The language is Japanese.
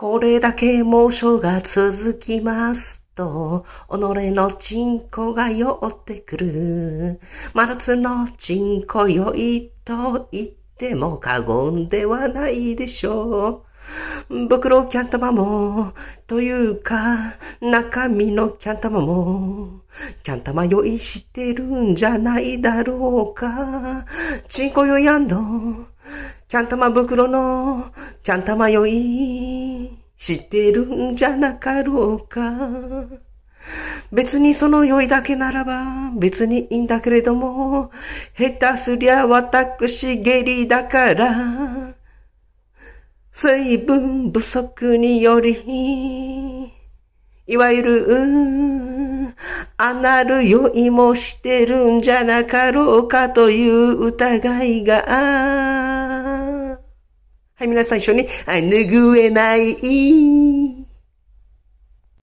これだけ猛暑が続きますと、己のチンコが酔ってくる。真夏のチンコ酔いと言っても過言ではないでしょう。袋キャン玉も、というか、中身のキャン玉も、キャン玉酔いしてるんじゃないだろうか。チンコ酔いキャン玉袋の、キャン玉酔い。してるんじゃなかろうか。別にその酔いだけならば別にいいんだけれども、下手すりゃ私下痢だから、水分不足により、いわゆる、アナル酔いもしてるんじゃなかろうかという疑いが、はい、皆さん一緒に、はい、拭えない。